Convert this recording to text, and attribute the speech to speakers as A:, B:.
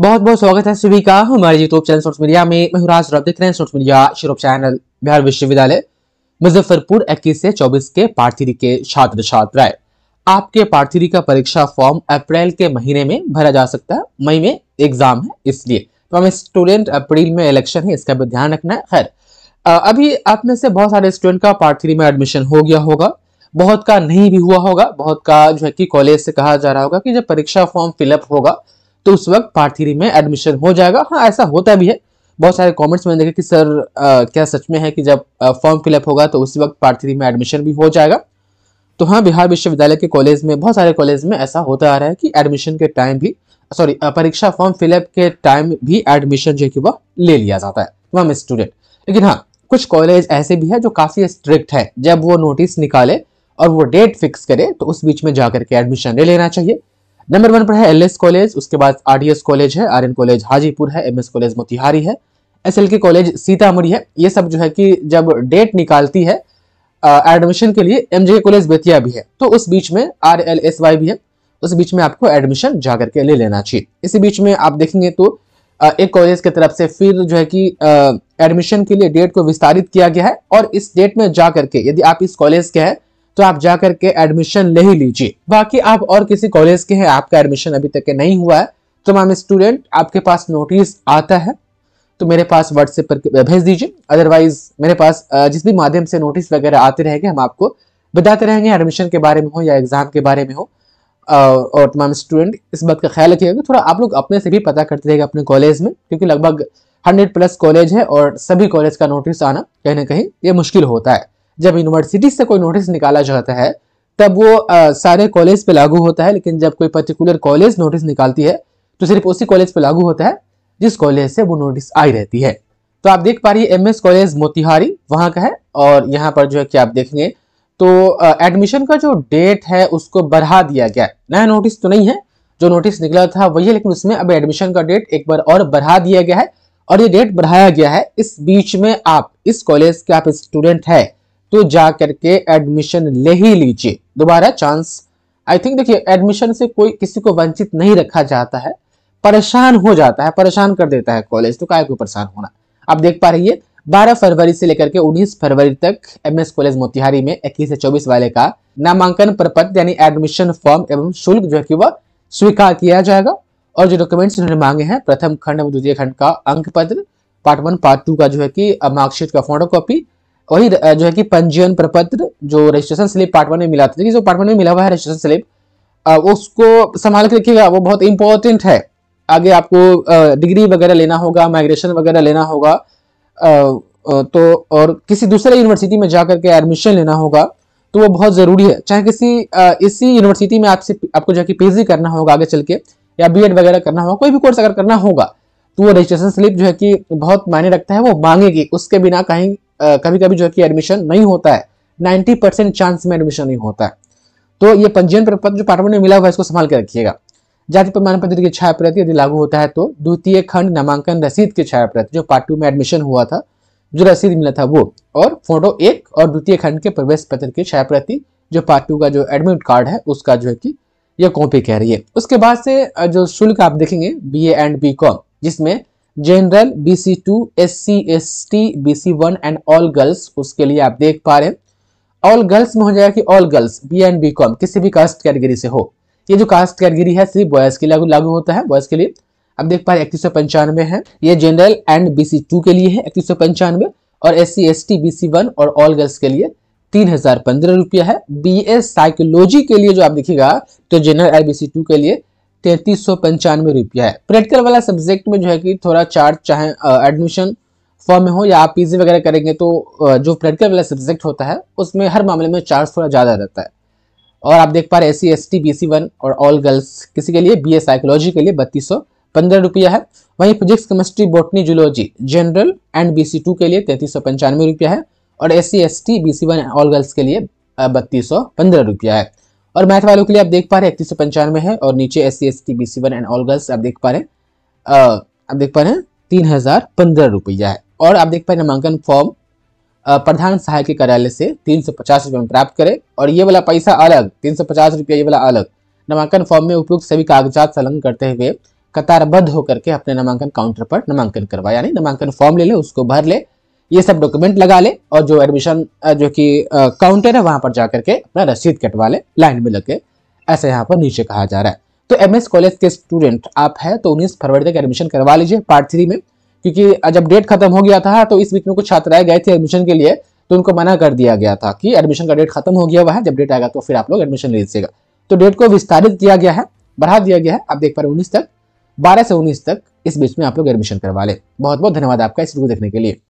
A: बहुत बहुत स्वागत है सभी का हमारे यूट्यूब चैनल सोशल मीडिया में महुराज रब देख रहे हैं सोशल मीडिया शिरोप चैनल बिहार विश्वविद्यालय मुजफ्फरपुर 21 से 24 के पार्थिरी के छात्र छात्राएं आपके पार्थिरी का परीक्षा फॉर्म अप्रैल के महीने में भरा जा सकता है मई में एग्जाम है इसलिए तो हमें स्टूडेंट अप्रैल में इलेक्शन है इसका भी ध्यान रखना है खैर अभी आप में से बहुत सारे स्टूडेंट का पार्ट थ्री में एडमिशन हो गया होगा बहुत का नहीं भी हुआ होगा बहुत का जो है कि कॉलेज से कहा जा रहा होगा कि जब परीक्षा फॉर्म फिलअप होगा तो उस वक्त पार्ट थ्री में एडमिशन हो जाएगा हाँ ऐसा होता भी है बहुत सारे कमेंट्स मैंने देखा कि सर आ, क्या सच में है कि जब फॉर्म फिलअप होगा तो उस वक्त पार्ट थ्री में एडमिशन भी हो जाएगा तो हाँ बिहार विश्वविद्यालय के कॉलेज में बहुत सारे कॉलेज में ऐसा होता आ रहा है कि एडमिशन के टाइम भी सॉरी परीक्षा फॉर्म फिलअप के टाइम भी एडमिशन जो कि वह ले लिया जाता है वह तो स्टूडेंट लेकिन हाँ कुछ कॉलेज ऐसे भी है जो काफ़ी स्ट्रिक्ट है जब वो नोटिस निकाले और वो डेट फिक्स करे तो उस बीच में जाकर के एडमिशन ले लेना चाहिए नंबर वन पर है एल कॉलेज उसके बाद आर कॉलेज है आर कॉलेज हाजीपुर है एम कॉलेज मोतिहारी है एस कॉलेज सीतामढ़ी है ये सब जो है कि जब डेट निकालती है एडमिशन के लिए एम कॉलेज बेतिया भी है तो उस बीच में आर एल एस वाई भी है उस बीच में आपको एडमिशन जा करके ले लेना चाहिए इसी बीच में आप देखेंगे तो एक कॉलेज की तरफ से फिर जो है कि एडमिशन के लिए डेट को विस्तारित किया गया है और इस डेट में जा करके यदि आप इस कॉलेज के हैं तो आप जा करके एडमिशन ले ही लीजिए बाकी आप और किसी कॉलेज के हैं आपका एडमिशन अभी तक नहीं हुआ है तो मैम स्टूडेंट आपके पास नोटिस आता है तो मेरे पास व्हाट्सएप पर भेज दीजिए अदरवाइज मेरे पास जिस भी माध्यम से नोटिस वगैरह आते रहेंगे हम आपको बताते रहेंगे एडमिशन के बारे में हो या एग्जाम के बारे में हो और तमाम स्टूडेंट इस बात का ख्याल रखिएगा थोड़ा आप लोग अपने से भी पता करते रहेगा अपने कॉलेज में क्योंकि लगभग हंड्रेड प्लस कॉलेज है और सभी कॉलेज का नोटिस आना कहीं ना कहीं ये मुश्किल होता है जब यूनिवर्सिटी से कोई नोटिस निकाला जाता है तब वो आ, सारे कॉलेज पे लागू होता है लेकिन जब कोई पर्टिकुलर कॉलेज नोटिस निकालती है तो सिर्फ उसी कॉलेज पे लागू होता है जिस कॉलेज से वो नोटिस आई रहती है तो आप देख पा रही है एम कॉलेज मोतिहारी वहां का है और यहाँ पर जो है कि आप देखेंगे तो एडमिशन का जो डेट है उसको बढ़ा दिया गया नया नोटिस तो नहीं है जो नोटिस निकला था वही है लेकिन उसमें अब एडमिशन का डेट एक बार और बढ़ा दिया गया है और ये डेट बढ़ाया गया है इस बीच में आप इस कॉलेज के आप स्टूडेंट है तो जा करके एडमिशन ले ही लीजिए दोबारा चांस आई थिंक देखिए एडमिशन से कोई किसी को वंचित नहीं रखा जाता है परेशान हो जाता है परेशान कर देता है कॉलेज तो काय को परेशान होना आप देख पा रही है 12 फरवरी से लेकर के 19 फरवरी तक एमएस कॉलेज मोतिहारी में 21 से 24 वाले का नामांकन प्रपत्र यानी एडमिशन फॉर्म एवं शुल्क जो है कि वह स्वीकार किया जाएगा और जो डॉक्यूमेंट्स उन्होंने मांगे हैं प्रथम खंड एवं द्वितीय खंड का अंक पत्र पार्ट वन पार्ट टू का जो है कि मार्कशीट का फोटो कॉपी वही जो है कि पंजीयन प्रपत्र जो रजिस्ट्रेशन स्लिप पार्ट वन में मिला था जो पार्ट वन में मिला हुआ है रजिस्ट्रेशन स्लिप उसको संभाल के रखिएगा वो बहुत इंपॉर्टेंट है आगे आपको डिग्री वगैरह लेना होगा माइग्रेशन वगैरह लेना होगा तो और किसी दूसरे यूनिवर्सिटी में जा करके एडमिशन लेना होगा तो वो बहुत ज़रूरी है चाहे किसी इसी यूनिवर्सिटी में आपसे आपको जो है कि पी करना होगा आगे चल के या बी वगैरह करना होगा कोई भी कोर्स अगर करना होगा तो वो रजिस्ट्रेशन स्लिप जो है कि बहुत मायने रखता है वो मांगेगी उसके बिना कहीं कभी कभी जो है कि एडमिशन नहीं होता है नाइन्टी परसेंट चांस में एडमिशन नहीं होता है तो ये पंजीयन प्रपत्र जो पार्टमेंट में मिला हुआ है इसको संभाल के रखिएगा जाति प्रमाण पत्र की छाया प्रति यदि लागू होता है तो द्वितीय खंड नामांकन रसीद की छाया प्रति जो पार्ट टू में एडमिशन हुआ था जो रसीद मिला था वो और फोटो एक और द्वितीय खंड के प्रवेश पत्र की छाया प्रति जो पार्ट टू का जो एडमिट कार्ड है उसका जो है कि यह कॉपी कह रही है उसके बाद से जो शुल्क आप देखेंगे बी एंड बी जिसमें general B C two S C S T B C one and all girls उसके लिए आप देख पा रहे हैं ऑल गर्ल्स में हो जाएगा कि all girls B and B com किसी भी कास्ट कैटेगरी से हो ये जो कास्ट कैटेगरी है सिर्फ बॉयज के लिए लागू होता है बॉयज के लिए आप देख पा रहे इक्कीस सौ पंचानवे है ये general and B C two के लिए है इक्कीस सौ पंचानवे और S C S T B C one और ऑल गर्ल्स के लिए तीन हजार पंद्रह रुपया है बी एस साइकोलॉजी के लिए जो आप देखिएगा तो general and B C two के लिए तैतीस सौ पंचानवे रुपया है प्रैक्टिकल वाला सब्जेक्ट में जो है कि थोड़ा चार्ज चाहे एडमिशन फॉर्म में हो या आप पीजी वगैरह करेंगे तो जो प्रैक्टिकल वाला सब्जेक्ट होता है उसमें हर मामले में चार्ज थोड़ा ज़्यादा रहता है और आप देख पा रहे S C S T B C one और ऑल गर्ल्स किसी के लिए बी ए साइकोलॉजी के लिए बत्तीस सौ पंद्रह रुपया है वहीं physics chemistry botany zoology general and B C two के लिए तैंतीस सौ पंचानवे रुपया है और S C S T B C one all girls के लिए बत्तीस सौ पंद्रह रुपया है और मैथ वालों के लिए आप देख पा रहे हैं इकतीस सौ पंचानवे है और नीचे S C S T B C one and all girls आप देख पा रहे हैं आप देख पा रहे हैं तीन हजार पंद्रह रुपया है और आप देख पा रहे हैं नामांकन फॉर्म प्रधान सहायक के कार्यालय से तीन सौ पचास रुपये में प्राप्त करें और ये वाला पैसा अलग तीन सौ पचास रुपया ये वाला अलग नामांकन फॉर्म में उपयुक्त सभी कागजात संलग्न करते हुए कतारबद्ध होकर के अपने नामांकन काउंटर पर नामांकन करवाए यानी नामांकन फॉर्म ले लें उसको भर ले ये सब डॉक्यूमेंट लगा ले और जो एडमिशन जो कि काउंटर है वहां पर जाकर के अपना रसीद कटवा ले लाइन में लग के ऐसा यहाँ पर नीचे कहा जा रहा है तो एमएस कॉलेज के स्टूडेंट आप है तो उन्नीस फरवरी तक एडमिशन करवा लीजिए पार्ट थ्री में क्योंकि जब डेट खत्म हो गया था तो इस बीच में कुछ छात्र आए गए थे एडमिशन के लिए तो उनको मना कर दिया गया था कि एडमिशन का डेट खत्म हो गया वह जब डेट आएगा तो फिर आप लोग एडमिशन ले लीजिएगा तो डेट को विस्तारित किया गया है बढ़ा दिया गया है आप देख पा रहे उन्नीस तक 12 से 19 तक इस बीच में आप लोग एडमिशन करवा ले बहुत बहुत धन्यवाद आपका इस वीडियो देखने के लिए